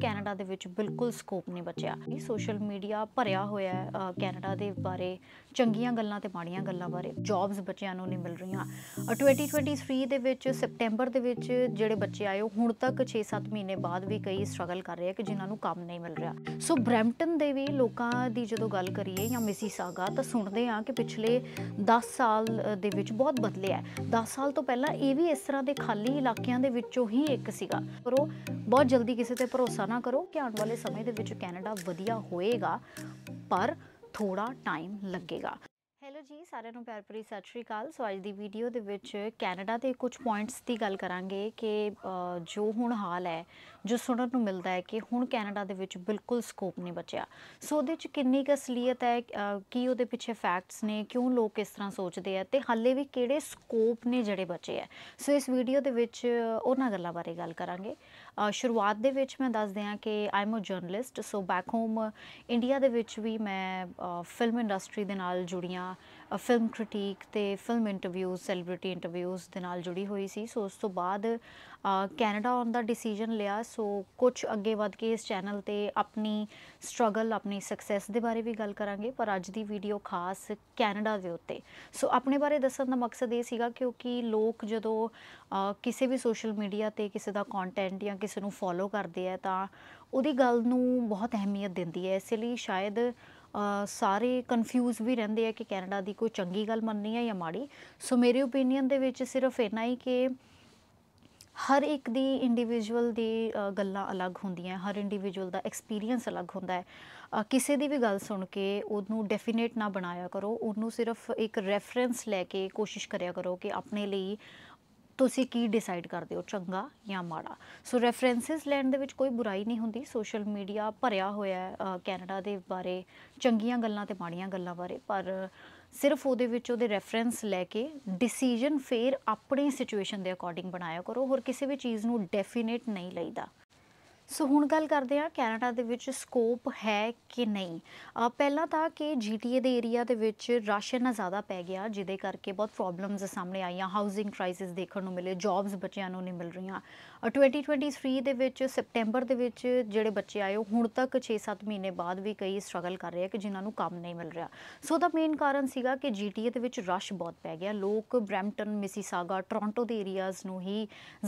Canada ਦੇ ਵਿੱਚ ਬਿਲਕੁਲ ਸਕੋਪ ਨਹੀਂ ਬਚਿਆ ਇਹ ਸੋਸ਼ਲ ਮੀਡੀਆ ਭਰਿਆ ਹੋਇਆ ਹੈ ਕੈਨੇਡਾ ਦੇ ਬਾਰੇ ਚੰਗੀਆਂ ਗੱਲਾਂ ਤੇ ਮਾੜੀਆਂ ਗੱਲਾਂ ਬਾਰੇ ਜੌਬਸ ਬੱਚਿਆਂ ਨੂੰ ਨਹੀਂ ਮਿਲ ਰਹੀਆਂ 2023 ਦੇ ਵਿੱਚ ਸਪਟੈਂਬਰ ਦੇ ਵਿੱਚ ਜਿਹੜੇ ਬੱਚੇ ਆਏ ਉਹ ਹੁਣ ਤੱਕ 6-7 ਮਹੀਨੇ ਬਾਅਦ ਵੀ ਕਈ ਸਟਰਗਲ ਕਰ ਰਹੇ ਆ ਕਿ ਜਿਨ੍ਹਾਂ ਨੂੰ ਕੰਮ ਨਹੀਂ ਮਿਲ ਰਿਹਾ ਸੋ ਬ੍ਰੈਂਪਟਨ ਦੇ ਵੀ ਲੋਕਾਂ ਦੀ ਜਦੋਂ ਗੱਲ ਕਰੀਏ ਜਾਂ ਮਿਸੀ ਸਾਗਾ ਤਾਂ ਸੁਣਦੇ ਆ ਕਿ ਪਿਛਲੇ 10 ਸਾਲ ਦੇ ਵਿੱਚ ਬਹੁਤ ਬਦਲਿਆ ਹੈ 10 ਸਾਲ ਤੋਂ ਪਹਿਲਾਂ ਇਹ ਵੀ ਇਸ ਤਰ੍ਹਾਂ ਦੇ ਖਾਲੀ ਇਲਾਕਿਆਂ ਦੇ ਵਿੱਚੋਂ ਹੀ ਇੱਕ ਸੀਗਾ ਪਰ ਉਹ ਬਹੁਤ ਜਲਦੀ ਕਿਸੇ ਤੇ ਭਰੋਸਾ ਗੁੱਸਾ ਨਾ ਕਰੋ ਕਿ ਆਉਣ ਵਾਲੇ ਸਮੇਂ ਦੇ ਵਿੱਚ ਕੈਨੇਡਾ ਵਧੀਆ ਹੋਏਗਾ ਪਰ ਥੋੜਾ ਟਾਈਮ ਲੱਗੇਗਾ ਹੈਲੋ ਜੀ ਸਾਰਿਆਂ ਨੂੰ ਪਿਆਰ ਭਰੀ ਸਤਿ ਸ਼੍ਰੀ ਅਕਾਲ ਸੋ ਅੱਜ ਦੀ ਵੀਡੀਓ ਦੇ ਵਿੱਚ ਕੈਨੇਡਾ ਦੇ ਕੁਝ ਪੁਆਇੰਟਸ ਦੀ ਗੱਲ ਕਰਾਂਗੇ ਕਿ ਜੋ ਹੁਣ ਹਾਲ ਹੈ ਜੋ ਸੁਣਨ ਨੂੰ ਮਿਲਦਾ ਹੈ ਕਿ ਹੁਣ ਕੈਨੇਡਾ ਦੇ ਵਿੱਚ ਬਿਲਕੁਲ ਸਕੋਪ ਨਹੀਂ ਬਚਿਆ ਸੋ ਉਹਦੇ ਚ ਕਿੰਨੀ ਕੁ ਅਸਲੀਅਤ ਹੈ ਕੀ ਉਹਦੇ ਪਿੱਛੇ ਫੈਕਟਸ ਨੇ ਕਿਉਂ ਲੋਕ ਇਸ ਤਰ੍ਹਾਂ ਸੋਚਦੇ ਆ ਤੇ ਹਾਲੇ ਵੀ ਕਿਹੜੇ ਸਕੋਪ ਨੇ ਜਿਹੜੇ ਬਚੇ ਆ ਸੋ ਇਸ ਵੀਡੀਓ ਦੇ ਵਿੱਚ ਉਹਨਾਂ ਗੱਲਾਂ ਬਾਰੇ ਗੱਲ ਕਰਾਂਗੇ ਸ਼ੁਰੂਆਤ ਦੇ ਵਿੱਚ ਮੈਂ ਦੱਸ ਦਿਆਂ ਕਿ I am a journalist so back home India ਦੇ ਵਿੱਚ ਵੀ ਮੈਂ ਫਿਲਮ ਇੰਡਸਟਰੀ ਦੇ ਨਾਲ ਜੁੜੀਆਂ ਫਿਲਮ ਕ੍ਰਿਟਿਕ ਤੇ ਫਿਲਮ ਇੰਟਰਵਿਊਜ਼ ਸੈਲੀਬ੍ਰਿਟੀ ਇੰਟਰਵਿਊਜ਼ ਦੇ ਨਾਲ ਜੁੜੀ ਹੋਈ ਸੀ ਸੋ ਉਸ ਤੋਂ ਬਾਅਦ ਕੈਨੇਡਾ ਆਨ ਦਾ ਡਿਸੀਜਨ ਲਿਆ ਸੋ ਕੁਝ ਅੱਗੇ ਵੱਧ ਕੇ ਇਸ ਚੈਨਲ ਤੇ ਆਪਣੀ ਸਟਰਗਲ ਆਪਣੀ ਸਕਸੈਸ ਦੇ ਬਾਰੇ ਵੀ ਗੱਲ ਕਰਾਂਗੇ ਪਰ ਅੱਜ ਦੀ ਵੀਡੀਓ ਖਾਸ ਕੈਨੇਡਾ ਦੇ ਉੱਤੇ ਸੋ ਆਪਣੇ ਬਾਰੇ ਦੱਸਣ ਦਾ ਮਕਸਦ ਇਹ ਸੀਗਾ ਕਿਉਂਕਿ ਲੋਕ ਜਦੋਂ ਕਿਸੇ ਵੀ ਸੋਸ਼ਲ ਮੀਡੀਆ ਤੇ ਕਿਸੇ ਦਾ ਕੰਟੈਂਟ ਜਾਂ ਕਿਸੇ ਨੂੰ ਫੋਲੋ ਕਰਦੇ ਆ ਤਾਂ ਉਹਦੀ ਗੱਲ ਨੂੰ ਬਹੁਤ ਅਹਿਮੀਅਤ ਦਿੰਦੀ ਹੈ ਇਸ ਲਈ ਸ਼ਾਇਦ ਸਾਰੇ ਕਨਫਿਊਜ਼ ਵੀ ਰਹਿੰਦੇ ਆ ਕਿ ਕੈਨੇਡਾ ਦੀ ਕੋਈ ਚੰਗੀ ਗੱਲ ਮੰਨਣੀ ਹੈ ਜਾਂ ਮਾੜੀ ਸੋ ਮੇਰੇ ਓਪੀਨੀਅਨ ਦੇ ਵਿੱਚ ਸਿਰਫ ਇਹ ਨਹੀਂ ਕਿ ਹਰ ਇੱਕ ਦੀ ਇੰਡੀਵਿਜੂਅਲ ਦੀ ਗੱਲਾਂ ਅਲੱਗ ਹੁੰਦੀਆਂ ਹਰ ਇੰਡੀਵਿਜੂਅਲ ਦਾ ਐਕਸਪੀਰੀਅੰਸ ਅਲੱਗ ਹੁੰਦਾ ਹੈ ਕਿਸੇ ਦੀ ਵੀ ਗੱਲ ਸੁਣ ਕੇ ਉਹਨੂੰ ਡੈਫੀਨੇਟ ਨਾ ਬਣਾਇਆ ਕਰੋ ਉਹਨੂੰ ਸਿਰਫ ਇੱਕ ਰੈਫਰੈਂਸ ਲੈ ਕੇ ਕੋਸ਼ਿਸ਼ ਕਰਿਆ ਕਰੋ ਕਿ ਆਪਣੇ ਲਈ ਤੁਸੀਂ ਕੀ ਡਿਸਾਈਡ ਕਰਦੇ ਹੋ ਚੰਗਾ ਜਾਂ ਮਾੜਾ ਸੋ ਰੈਫਰੈਂਸਸ ਲੈਣ ਦੇ ਵਿੱਚ ਕੋਈ ਬੁਰਾਈ ਨਹੀਂ ਹੁੰਦੀ ਸੋਸ਼ਲ ਮੀਡੀਆ ਭਰਿਆ ਹੋਇਆ ਹੈ ਕੈਨੇਡਾ ਦੇ ਬਾਰੇ ਚੰਗੀਆਂ ਗੱਲਾਂ ਤੇ ਮਾੜੀਆਂ ਗੱਲਾਂ ਬਾਰੇ ਪਰ ਸਿਰਫ ਉਹਦੇ ਵਿੱਚ ਉਹਦੇ ਰੈਫਰੈਂਸ ਲੈ ਕੇ ਡਿਸੀਜਨ ਫੇਰ ਆਪਣੀ ਸਿਚੁਏਸ਼ਨ ਦੇ ਅਕੋਰਡਿੰਗ ਬਣਾਇਆ ਕਰੋ ਹੋਰ ਕਿਸੇ ਵੀ ਚੀਜ਼ ਨੂੰ ਡੈਫੀਨੇਟ ਨਹੀਂ ਲਈਦਾ ਸੋ ਹੁਣ ਗੱਲ ਕਰਦੇ ਆ ਕੈਨੇਡਾ ਦੇ ਵਿੱਚ ਸਕੋਪ ਹੈ ਕਿ ਨਹੀਂ ਪਹਿਲਾਂ ਤਾਂ ਕਿ ਜੀਟੀਏ ਦੇ ਏਰੀਆ ਦੇ ਵਿੱਚ ਰਸ਼ ਨਾ ਜ਼ਿਆਦਾ ਪੈ ਗਿਆ ਜਿਹਦੇ ਕਰਕੇ ਬਹੁਤ ਪ੍ਰੋਬਲਮਸ ਸਾਹਮਣੇ ਆਈਆਂ ਹਾਊਸਿੰਗ ਕ੍ਰਾਈਸਿਸ ਦੇਖਣ ਨੂੰ ਮਿਲੇ ਜੌਬਸ ਬੱਚਿਆਂ ਨੂੰ ਨਹੀਂ ਮਿਲ ਰਹੀਆਂ 2023 ਦੇ ਵਿੱਚ ਸਪਟੈਂਬਰ ਦੇ ਵਿੱਚ ਜਿਹੜੇ ਬੱਚੇ ਆਏ ਉਹ ਹੁਣ ਤੱਕ 6-7 ਮਹੀਨੇ ਬਾਅਦ ਵੀ ਕਈ ਸਟਰਗਲ ਕਰ ਰਹੇ ਆ ਕਿ ਜਿਨ੍ਹਾਂ ਨੂੰ ਕੰਮ ਨਹੀਂ ਮਿਲ ਰਿਹਾ ਸੋ ਦਾ ਮੇਨ ਕਾਰਨ ਸੀਗਾ ਕਿ ਜੀਟੀਏ ਦੇ ਵਿੱਚ ਰਸ਼ ਬਹੁਤ ਪੈ ਗਿਆ ਲੋਕ ਬ੍ਰੈਂਟਨ ਮਿਸੀਸਾਗਾ ਟੋਰਾਂਟੋ ਦੇ ਏਰੀਆਜ਼ ਨੂੰ ਹੀ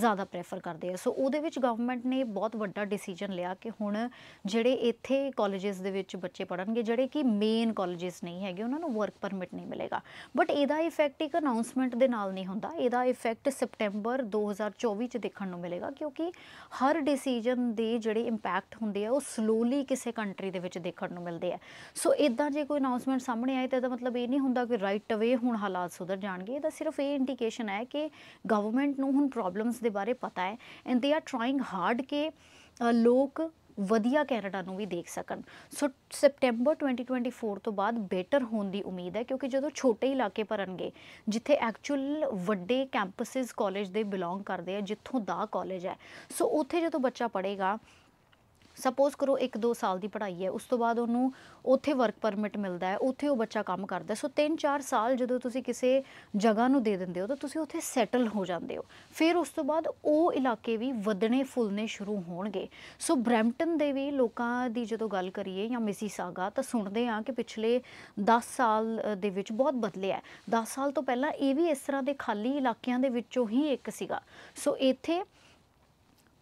ਜ਼ਿਆਦਾ ਪ੍ਰੈਫਰ ਕਰਦੇ ਆ ਸੋ ਉਹਦੇ ਵਿੱਚ ਗਵਰਨਮੈਂਟ ਨੇ ਬਹੁਤ ਵੱਡਾ ਡਿਸੀਜਨ ਲਿਆ ਕਿ ਹੁਣ ਜਿਹੜੇ ਇੱਥੇ ਕਾਲਜਸ ਦੇ ਵਿੱਚ ਬੱਚੇ ਪੜਨਗੇ ਜਿਹੜੇ ਕਿ ਮੇਨ ਕਾਲਜਸ ਨਹੀਂ ਹੈਗੇ ਉਹਨਾਂ ਨੂੰ ਵਰਕ ਪਰਮਿਟ ਨਹੀਂ ਮਿਲੇਗਾ ਬਟ ਇਹਦਾ ਇਫੈਕਟ ਇੱਕ ਅਨਾਉਂਸਮੈਂਟ ਦੇ ਨਾਲ ਨਹੀਂ ਹੁੰਦਾ ਇਹਦਾ ਇਫੈਕਟ ਸਪਟੈਂਬਰ 2024 ਚ ਦੇਖਣ ਨੂੰ ਮਿਲੇਗਾ ਕਿਉਂਕਿ ਹਰ ਡਿਸੀਜਨ ਦੇ ਜਿਹੜੇ ਇੰਪੈਕਟ ਹੁੰਦੇ ਆ ਉਹ ਸਲੋਲੀ ਕਿਸੇ ਕੰਟਰੀ ਦੇ ਵਿੱਚ ਦੇਖਣ ਨੂੰ ਮਿਲਦੇ ਆ ਸੋ ਇਦਾਂ ਜੇ ਕੋਈ ਅਨਾਉਂਸਮੈਂਟ ਸਾਹਮਣੇ ਆਏ ਤਾਂ ਇਹਦਾ ਮਤਲਬ ਇਹ ਨਹੀਂ ਹੁੰਦਾ ਕਿ ਰਾਈਟ ਅਵੇ ਹੁਣ ਹਾਲਾਤ ਸੁਧਰ ਜਾਣਗੇ ਇਹਦਾ ਸਿਰਫ ਇਹ ਇੰਡੀਕੇਸ਼ਨ ਹੈ ਕਿ ਗਵਰਨਮੈਂਟ ਨੂੰ ਹੁਣ ਪ੍ਰੋਬਲਮਸ ਦੇ ਬਾਰੇ ਪਤਾ ਹੈ and they are trying hard ਕਿ ਲੋਕ ਵਧੀਆ ਕੈਨੇਡਾ ਨੂੰ ਵੀ ਦੇਖ ਸਕਣ ਸੋ ਸਪਟੈਂਬਰ 2024 ਤੋਂ ਬਾਅਦ ਬੈਟਰ ਹੋਣ ਦੀ ਉਮੀਦ ਹੈ ਕਿਉਂਕਿ ਜਦੋਂ ਛੋਟੇ ਇਲਾਕੇ ਭਰਨਗੇ ਜਿੱਥੇ ਐਕਚੁਅਲ ਵੱਡੇ ਕੈਂਪਸਸ ਕਾਲਜ ਦੇ ਬਿਲੋਂਗ ਕਰਦੇ ਆ ਜਿੱਥੋਂ ਦਾ ਕਾਲਜ ਹੈ ਸੋ ਉੱਥੇ ਜਦੋਂ ਬੱਚਾ ਪੜ੍ਹੇਗਾ ਸਪੋਜ਼ ਕਰੋ 1-2 ਸਾਲ ਦੀ ਪੜ੍ਹਾਈ ਹੈ ਉਸ ਤੋਂ ਬਾਅਦ ਉਹਨੂੰ ਉੱਥੇ ਵਰਕ ਪਰਮਿਟ ਮਿਲਦਾ ਹੈ ਉੱਥੇ ਉਹ ਬੱਚਾ ਕੰਮ ਕਰਦਾ ਸੋ 3-4 ਸਾਲ ਜਦੋਂ ਤੁਸੀਂ ਕਿਸੇ ਜਗ੍ਹਾ ਨੂੰ ਦੇ ਦਿੰਦੇ ਹੋ ਤਾਂ ਤੁਸੀਂ ਉੱਥੇ ਸੈਟਲ ਹੋ ਜਾਂਦੇ ਹੋ ਫਿਰ ਉਸ ਤੋਂ ਬਾਅਦ ਉਹ ਇਲਾਕੇ ਵੀ ਵਧਣੇ ਫੁੱਲਨੇ ਸ਼ੁਰੂ ਹੋਣਗੇ ਸੋ ਬ੍ਰੈਂਟਨ ਦੇ ਵੀ ਲੋਕਾਂ ਦੀ ਜਦੋਂ ਗੱਲ ਕਰੀਏ ਜਾਂ ਮਿਸੀ ਸਾਗਾ ਤਾਂ ਸੁਣਦੇ ਆ ਕਿ ਪਿਛਲੇ 10 ਸਾਲ ਦੇ ਵਿੱਚ ਬਹੁਤ ਬਦਲਿਆ ਹੈ 10 ਸਾਲ ਤੋਂ ਪਹਿਲਾਂ ਇਹ ਵੀ ਇਸ ਤਰ੍ਹਾਂ ਦੇ ਖਾਲੀ ਇਲਾਕਿਆਂ ਦੇ ਵਿੱਚੋਂ ਹੀ ਇੱਕ ਸੀਗਾ ਸੋ ਇੱਥੇ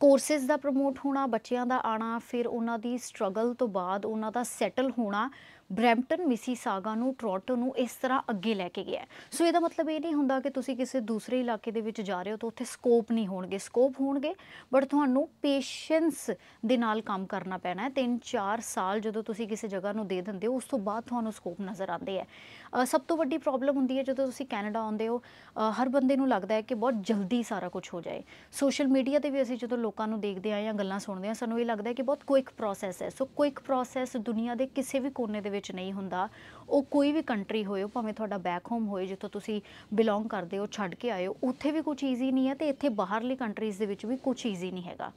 ਕੋਰਸਸ ਦਾ ਪ੍ਰਮੋਟ ਹੋਣਾ ਬੱਚਿਆਂ ਦਾ ਆਣਾ ਫਿਰ ਉਹਨਾਂ ਦੀ ਸਟਰਗਲ ਤੋਂ ਬਾਅਦ ਉਹਨਾਂ ਦਾ ਸੈਟਲ ਹੋਣਾ ਬ੍ਰੈਂਪਟਨ ਮਿਸੀਸਾਗਾ ਨੂੰ ਟ੍ਰੋਟੋ ਨੂੰ ਇਸ ਤਰ੍ਹਾਂ ਅੱਗੇ ਲੈ ਕੇ ਗਿਆ ਸੋ ਇਹਦਾ ਮਤਲਬ ਇਹ ਨਹੀਂ ਹੁੰਦਾ ਕਿ ਤੁਸੀਂ ਕਿਸੇ ਦੂਸਰੇ ਇਲਾਕੇ ਦੇ ਵਿੱਚ ਜਾ ਰਹੇ ਹੋ ਤਾਂ ਉੱਥੇ ਸਕੋਪ ਨਹੀਂ ਹੋਣਗੇ ਸਕੋਪ ਹੋਣਗੇ ਬਟ ਤੁਹਾਨੂੰ ਪੇਸ਼ੈਂਸ ਦੇ ਨਾਲ ਕੰਮ ਕਰਨਾ ਪੈਣਾ ਹੈ 3-4 ਸਾਲ ਜਦੋਂ ਤੁਸੀਂ ਕਿਸੇ ਜਗ੍ਹਾ ਨੂੰ ਦੇ ਦਿੰਦੇ ਹੋ ਉਸ ਤੋਂ ਬਾਅਦ ਤੁਹਾਨੂੰ ਸਕੋਪ ਨਜ਼ਰ ਆਉਂਦੇ ਹੈ ਸਭ ਤੋਂ ਵੱਡੀ ਪ੍ਰੋਬਲਮ ਹੁੰਦੀ ਹੈ ਜਦੋਂ ਤੁਸੀਂ ਕੈਨੇਡਾ ਆਉਂਦੇ ਹੋ ਹਰ ਬੰਦੇ ਨੂੰ ਲੱਗਦਾ ਹੈ ਕਿ ਬਹੁਤ ਜਲਦੀ ਸਾਰਾ ਕੁਝ ਹੋ ਜਾਏ ਸੋਸ਼ਲ ਮੀਡੀਆ ਤੇ ਵੀ ਅਸੀਂ ਜਦੋਂ ਲੋਕਾਂ ਨੂੰ ਦੇਖਦੇ ਆ ਜਾਂ ਗੱਲਾਂ ਸੁਣਦੇ ਆ ਸਾਨੂੰ ਇਹ ਲੱਗਦਾ ਹੈ ਕਿ ਬਹੁਤ ਕੁਇਕ ਪ੍ਰੋਸੈਸ ਹੈ ਸੋ ਕੁਇਕ ਪ੍ਰੋਸੈਸ ਦੁਨੀਆ ਦੇ ਕਿਸੇ ਵੀ ਕੋਨੇ ਦੇ ਵਿੱਚ ਵਿੱਚ ਨਹੀਂ ਹੁੰਦਾ ਉਹ ਕੋਈ ਵੀ ਕੰਟਰੀ ਹੋਏ ਭਾਵੇਂ ਤੁਹਾਡਾ ਬੈਕ ਹੋਮ ਹੋਏ ਜਿੱਥੋਂ ਤੁਸੀਂ ਬਿਲੋਂਗ ਕਰਦੇ ਹੋ ਛੱਡ ਕੇ ਆਏ ਹੋ ਉੱਥੇ ਵੀ ਕੁਝ ਈਜ਼ੀ ਨਹੀਂ ਹੈ ਤੇ ਇੱਥੇ ਬਾਹਰਲੀ ਕੰਟਰੀਜ਼ ਦੇ ਵਿੱਚ ਵੀ ਕੁਝ ਈਜ਼ੀ ਨਹੀਂ ਹੈਗਾ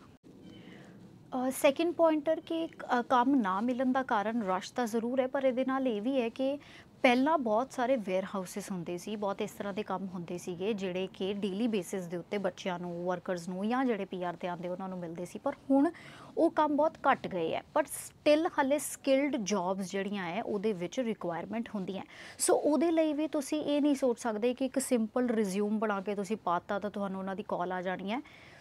ਸੈਕਿੰਡ ਪੁਆਇੰਟਰ ਕਿ ਕੰਮ ਨਾ ਮਿਲਣ ਦਾ ਕਾਰਨ ਰਸ਼ ਤਾਂ ਜ਼ਰੂਰ ਹੈ ਪਰ ਇਹਦੇ ਨਾਲ ਇਹ ਵੀ ਹੈ ਕਿ ਪਹਿਲਾਂ ਬਹੁਤ ਸਾਰੇ ਵੇਅਰ ਹਾਊਸਸ ਹੁੰਦੇ ਸੀ ਬਹੁਤ ਇਸ ਤਰ੍ਹਾਂ ਦੇ ਕੰਮ ਹੁੰਦੇ ਸੀਗੇ ਜਿਹੜੇ ਕਿ ਡੇਲੀ ਬੇਸਿਸ ਦੇ ਉੱਤੇ ਬੱਚਿਆਂ ਨੂੰ ਵਰਕਰਸ ਨੂੰ ਜਾਂ ਜਿਹੜੇ ਪੀਆਰ ਤੇ ਆਉਂਦੇ ਉਹਨਾਂ ਨੂੰ ਮਿਲਦੇ ਸੀ ਪਰ ਹੁਣ ਉਹ ਕੰਮ ਬਹੁਤ ਘਟ ਗਏ ਐ ਪਰ ਸਟਿਲ ਹਲੇ ਸਕਿਲਡ ਜੌਬਸ ਜਿਹੜੀਆਂ ਐ ਉਹਦੇ ਵਿੱਚ ਰਿਕੁਆਇਰਮੈਂਟ ਹੁੰਦੀ ਸੋ ਉਹਦੇ ਲਈ ਵੀ ਤੁਸੀਂ ਇਹ ਨਹੀਂ ਸੋਚ ਸਕਦੇ ਕਿ ਇੱਕ ਸਿੰਪਲ ਰਿਜ਼ਿਊਮ ਬਣਾ ਕੇ ਤੁਸੀਂ ਪਾਤਾ ਤਾਂ ਤੁਹਾਨੂੰ ਉਹਨਾਂ ਦੀ ਕਾਲ ਆ ਜਾਣੀ ਹੈ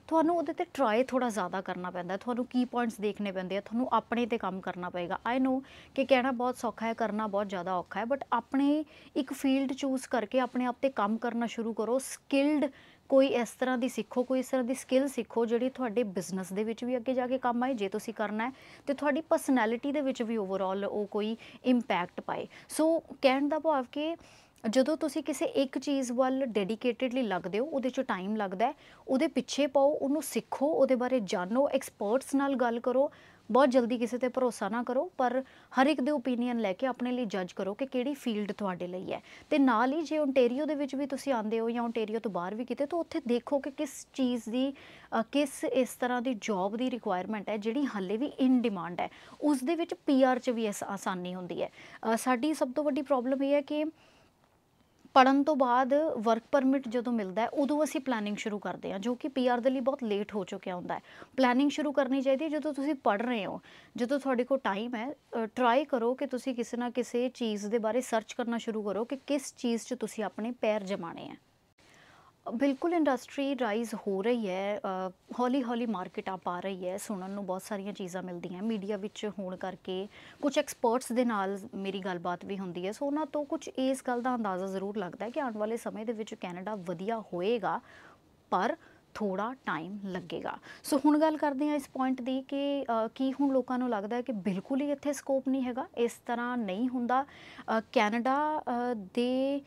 ਤੁਹਾਨੂੰ ਉਹਦੇ ਤੇ ਟਰਾਈ ਥੋੜਾ ਜ਼ਿਆਦਾ ਕਰਨਾ ਪੈਂਦਾ ਤੁਹਾਨੂੰ ਕੀ ਪੁਆਇੰਟਸ ਦੇਖਣੇ ਪੈਂਦੇ ਆ ਤੁਹਾਨੂੰ ਆਪਣੇ ਤੇ ਕੰਮ ਕਰਨਾ ਪਏਗਾ ਆਈ نو ਕਿ ਕਹਿਣਾ ਬਹੁਤ ਸੌਖਾ ਹੈ ਕਰਨਾ ਬਹੁਤ ਜ਼ਿਆਦਾ ਔਖਾ ਹੈ ਬਟ ਆਪਣੇ ਇੱਕ ਫੀਲਡ ਚੂਜ਼ ਕਰਕੇ ਆਪਣੇ ਆਪ ਤੇ ਕੰਮ ਕਰਨਾ ਸ਼ੁਰੂ ਕਰੋ ਸਕਿਲਡ ਕੋਈ ਇਸ ਤਰ੍ਹਾਂ ਦੀ ਸਿੱਖੋ ਕੋਈ ਇਸ ਤਰ੍ਹਾਂ ਦੀ ਸਕਿੱਲ ਸਿੱਖੋ ਜਿਹੜੀ ਤੁਹਾਡੇ ਬਿਜ਼ਨਸ ਦੇ ਵਿੱਚ ਵੀ ਅੱਗੇ ਜਾ ਕੇ ਕੰਮ ਆਏ ਜੇ ਤੁਸੀਂ ਕਰਨਾ ਹੈ ਤੇ ਤੁਹਾਡੀ ਪਰਸਨੈਲਿਟੀ ਦੇ ਵਿੱਚ ਵੀ ਓਵਰਆਲ ਉਹ ਕੋਈ ਇੰਪੈਕਟ ਪਾਏ ਸੋ ਕਹਿਣ ਦਾ ਭਾਵ ਕਿ ਜਦੋਂ ਤੁਸੀਂ ਕਿਸੇ ਇੱਕ ਚੀਜ਼ ਵੱਲ ਡੈਡੀਕੇਟਿਡਲੀ ਲੱਗਦੇ ਹੋ ਉਹਦੇ 'ਚ ਟਾਈਮ ਲੱਗਦਾ ਹੈ ਉਹਦੇ ਪਿੱਛੇ ਪਾਓ ਉਹਨੂੰ ਸਿੱਖੋ ਉਹਦੇ ਬਾਰੇ ਜਾਣੋ ਐਕਸਪਰਟਸ ਨਾਲ ਗੱਲ ਕਰੋ ਬਹੁਤ ਜਲਦੀ ਕਿਸੇ ਤੇ ਭਰੋਸਾ ਨਾ ਕਰੋ ਪਰ ਹਰ ਇੱਕ ਦੇ opinion ਲੈ ਕੇ ਆਪਣੇ ਲਈ ਜੱਜ ਕਰੋ ਕਿ ਕਿਹੜੀ ਫੀਲਡ ਤੁਹਾਡੇ ਲਈ ਹੈ ਤੇ ਨਾਲ ਹੀ ਜੇ ਓਨਟੇਰੀਓ ਦੇ ਵਿੱਚ ਵੀ ਤੁਸੀਂ ਆਉਂਦੇ ਹੋ ਜਾਂ ਓਨਟੇਰੀਓ ਤੋਂ ਬਾਹਰ ਵੀ ਕਿਤੇ ਤਾਂ ਉੱਥੇ ਦੇਖੋ ਕਿ ਕਿਸ ਚੀਜ਼ ਦੀ ਕਿਸ ਇਸ ਤਰ੍ਹਾਂ ਦੀ ਜੌਬ ਦੀ ਰਿਕੁਆਇਰਮੈਂਟ ਹੈ ਜਿਹੜੀ ਹਾਲੇ ਵੀ ਇਨ ਡਿਮਾਂਡ ਹੈ ਉਸ ਦੇ ਵਿੱਚ ਪੀਆਰ ਚ ਵੀ ਆਸਾਨੀ ਹੁੰਦੀ ਹੈ ਸਾਡੀ ਸਭ ਤੋਂ ਵੱਡੀ ਪ੍ਰੋਬਲਮ ਇਹ ਹੈ ਕਿ ਪੜਨ ਤੋਂ ਬਾਅਦ ਵਰਕ ਪਰਮਿਟ ਜਦੋਂ ਮਿਲਦਾ ਉਦੋਂ ਅਸੀਂ ਪਲੈਨਿੰਗ ਸ਼ੁਰੂ ਕਰਦੇ ਹਾਂ ਜੋ ਕਿ ਪੀਆਰ ਦੇ ਲਈ ਬਹੁਤ ਲੇਟ ਹੋ ਚੁੱਕਿਆ ਹੁੰਦਾ ਹੈ ਪਲੈਨਿੰਗ ਸ਼ੁਰੂ ਕਰਨੀ ਚਾਹੀਦੀ ਹੈ ਜਦੋਂ ਤੁਸੀਂ ਪੜ ਰਹੇ ਹੋ ਜਦੋਂ ਤੁਹਾਡੇ ਕੋਲ ਟਾਈਮ ਹੈ ਟਰਾਈ ਕਰੋ ਕਿ ਤੁਸੀਂ ਕਿਸੇ ਨਾ ਕਿਸੇ ਚੀਜ਼ ਦੇ ਬਾਰੇ ਸਰਚ ਕਰਨਾ ਸ਼ੁਰੂ ਕਰੋ ਕਿ ਕਿਸ ਚੀਜ਼ 'ਚ ਤੁਸੀਂ ਆਪਣੇ ਪੈਰ ਜਮਾਣੇ ਆ ਬਿਲਕੁਲ ਇੰਡਸਟਰੀ ਰਾਈਜ਼ ਹੋ ਰਹੀ ਹੈ ਹੌਲੀ ਹੌਲੀ ਮਾਰਕੀਟ ਆ ਪਾ ਰਹੀ ਹੈ ਸੁਣਨ ਨੂੰ ਬਹੁਤ ਸਾਰੀਆਂ ਚੀਜ਼ਾਂ ਮਿਲਦੀਆਂ ਮੀਡੀਆ ਵਿੱਚ ਹੋਣ ਕਰਕੇ ਕੁਝ ਐਕਸਪਰਟਸ ਦੇ ਨਾਲ ਮੇਰੀ ਗੱਲਬਾਤ ਵੀ ਹੁੰਦੀ ਹੈ ਸੋ ਉਹਨਾਂ ਤੋਂ ਕੁਝ ਇਸ ਗੱਲ ਦਾ ਅੰਦਾਜ਼ਾ ਜ਼ਰੂਰ ਲੱਗਦਾ ਹੈ ਕਿ ਆਉਣ ਵਾਲੇ ਸਮੇਂ ਦੇ ਵਿੱਚ ਕੈਨੇਡਾ ਵਧੀਆ ਹੋਏਗਾ ਪਰ ਥੋੜਾ ਟਾਈਮ ਲੱਗੇਗਾ ਸੋ ਹੁਣ ਗੱਲ ਕਰਦੇ ਹਾਂ ਇਸ ਪੁਆਇੰਟ ਦੀ ਕਿ ਕੀ ਹੁਣ ਲੋਕਾਂ ਨੂੰ ਲੱਗਦਾ ਹੈ ਕਿ ਬਿਲਕੁਲ ਹੀ ਇੱਥੇ ਸਕੋਪ ਨਹੀਂ ਹੈਗਾ ਇਸ ਤਰ੍ਹਾਂ ਨਹੀਂ ਹੁੰਦਾ ਕੈਨੇਡਾ ਦੇ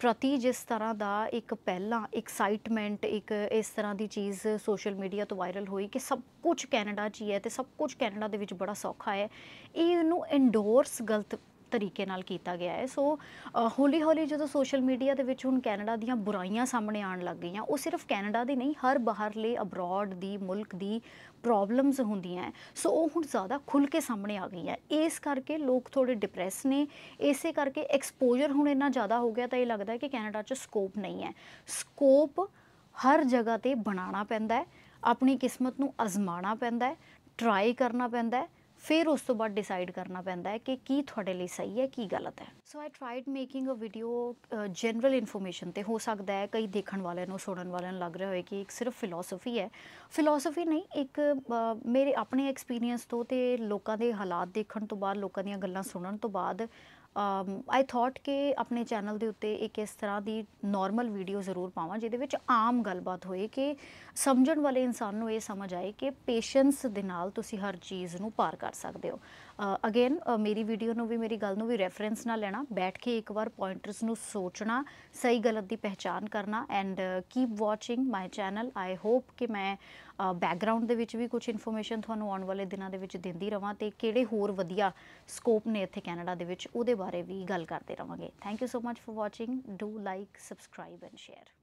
ਪ੍ਰਤੀ ਜਿਸ ਤਰ੍ਹਾਂ ਦਾ ਇੱਕ ਪਹਿਲਾ ਐਕਸਾਈਟਮੈਂਟ ਇੱਕ ਇਸ ਤਰ੍ਹਾਂ ਦੀ ਚੀਜ਼ ਸੋਸ਼ਲ ਮੀਡੀਆ ਤੋਂ ਵਾਇਰਲ ਹੋਈ ਕਿ ਸਭ ਕੁਝ ਕੈਨੇਡਾ 'ਚ ਹੀ ਹੈ ਤੇ ਸਭ ਕੁਝ ਕੈਨੇਡਾ ਦੇ ਵਿੱਚ ਬੜਾ ਸੌਖਾ ਹੈ ਇਹ ਨੂੰ ਇੰਡੋਰਸ ਗਲਤ ਤਰੀਕੇ ਨਾਲ ਕੀਤਾ ਗਿਆ ਹੈ ਸੋ ਹੌਲੀ ਹੌਲੀ ਜਦੋਂ ਸੋਸ਼ਲ ਮੀਡੀਆ ਦੇ ਵਿੱਚ ਹੁਣ ਕੈਨੇਡਾ ਦੀਆਂ ਬੁਰਾਈਆਂ ਸਾਹਮਣੇ ਆਉਣ ਲੱਗ ਗਈਆਂ ਉਹ ਸਿਰਫ ਕੈਨੇਡਾ ਦੀ ਨਹੀਂ ਹਰ ਬਾਹਰਲੇ ਅਬਰਾਡ ਦੀ ਮੁਲਕ ਦੀ ਪ੍ਰੋਬਲਮਸ ਹੁੰਦੀਆਂ ਸੋ ਉਹ ਹੁਣ ਜ਼ਿਆਦਾ ਖੁੱਲ ਕੇ ਸਾਹਮਣੇ ਆ ਗਈਆਂ ਇਸ ਕਰਕੇ ਲੋਕ ਥੋੜੇ ਡਿਪਰੈਸ ਨੇ ਇਸੇ ਕਰਕੇ ਐਕਸਪੋਜ਼ਰ ਹੁਣ ਇੰਨਾ ਜ਼ਿਆਦਾ ਹੋ ਗਿਆ ਤਾਂ ਇਹ ਲੱਗਦਾ ਕਿ ਕੈਨੇਡਾ 'ਚ ਸਕੋਪ ਨਹੀਂ ਹੈ ਸਕੋਪ ਹਰ ਜਗ੍ਹਾ ਤੇ ਬਣਾਉਣਾ ਪੈਂਦਾ ਹੈ ਆਪਣੀ ਕਿਸਮਤ ਨੂੰ ਅਜ਼ਮਾਣਾ ਪੈਂਦਾ ਹੈ ਟਰਾਈ ਕਰਨਾ ਪੈਂਦਾ ਹੈ ਫਿਰ ਉਸ ਤੋਂ ਬਾਅਦ ਡਿਸਾਈਡ ਕਰਨਾ ਪੈਂਦਾ ਹੈ ਕਿ ਕੀ ਤੁਹਾਡੇ ਲਈ ਸਹੀ ਹੈ ਕੀ ਗਲਤ ਹੈ so I tried making a video general information ਤੇ ਹੋ ਸਕਦਾ ਹੈ ਕਈ ਦੇਖਣ ਵਾਲਿਆਂ ਨੂੰ ਸੁਣਨ ਵਾਲਿਆਂ ਨੂੰ ਲੱਗ ਰਿਹਾ ਹੋਵੇ ਕਿ ਇੱਕ ਸਿਰਫ ਫਿਲਾਸਫੀ ਹੈ ਫਿਲਾਸਫੀ ਨਹੀਂ ਇੱਕ ਮੇਰੇ ਆਪਣੇ ਐਕਸਪੀਰੀਅੰਸ ਤੋਂ ਤੇ ਲੋਕਾਂ ਦੇ ਹਾਲਾਤ ਦੇਖਣ ਤੋਂ ਬਾਅਦ ਲੋਕਾਂ ਦੀਆਂ ਗੱਲਾਂ ਸੁਣਨ ਤੋਂ ਬਾਅਦ ਆਈ ਥੌਟ ਕਿ ਆਪਣੇ ਚੈਨਲ ਦੇ ਉੱਤੇ ਇੱਕ ਇਸ ਤਰ੍ਹਾਂ ਦੀ ਨਾਰਮਲ ਵੀਡੀਓ ਜ਼ਰੂਰ ਪਾਵਾਂ ਜਿਹਦੇ ਵਿੱਚ ਆਮ ਗੱਲਬਾਤ ਹੋਏ ਕਿ ਸਮਝਣ ਵਾਲੇ ਇਨਸਾਨ ਨੂੰ ਇਹ ਸਮਝ ਆਏ ਕਿ ਪੇਸ਼ੈਂਸ ਦੇ ਨਾਲ ਤੁਸੀਂ ਹਰ ਚੀਜ਼ ਨੂੰ ਪਾਰ ਕਰ ਸਕਦੇ ਹੋ ਅਗੇਨ ਮੇਰੀ ਵੀਡੀਓ ਨੂੰ ਵੀ ਮੇਰੀ ਗੱਲ ਨੂੰ ਵੀ ਰੈਫਰੈਂਸ ਨਾਲ ਲੈਣਾ ਬੈਠ ਕੇ ਇੱਕ ਵਾਰ ਪੁਆਇੰਟਰਸ ਨੂੰ ਸੋਚਣਾ ਸਹੀ ਗਲਤ ਦੀ ਪਹਿਚਾਨ ਕਰਨਾ and keep watching my channel I hope ਕਿ ਮੈਂ ਬੈਕਗ੍ਰਾਉਂਡ ਦੇ ਵਿੱਚ ਵੀ ਕੁਝ ਇਨਫੋਰਮੇਸ਼ਨ ਤੁਹਾਨੂੰ ਆਉਣ ਵਾਲੇ ਦਿਨਾਂ ਦੇ ਵਿੱਚ ਦਿੰਦੀ ਰਵਾਂ ਤੇ ਕਿਹੜੇ ਹੋਰ ਵਧੀਆ ਸਕੋਪ ਨੇ ਇੱਥੇ ਕੈਨੇਡਾ ਦੇ ਵਿੱਚ ਉਹਦੇ ਬਾਰੇ ਵੀ ਗੱਲ ਕਰਦੇ ਰਵਾਂਗੇ thank you so much for watching do like subscribe and share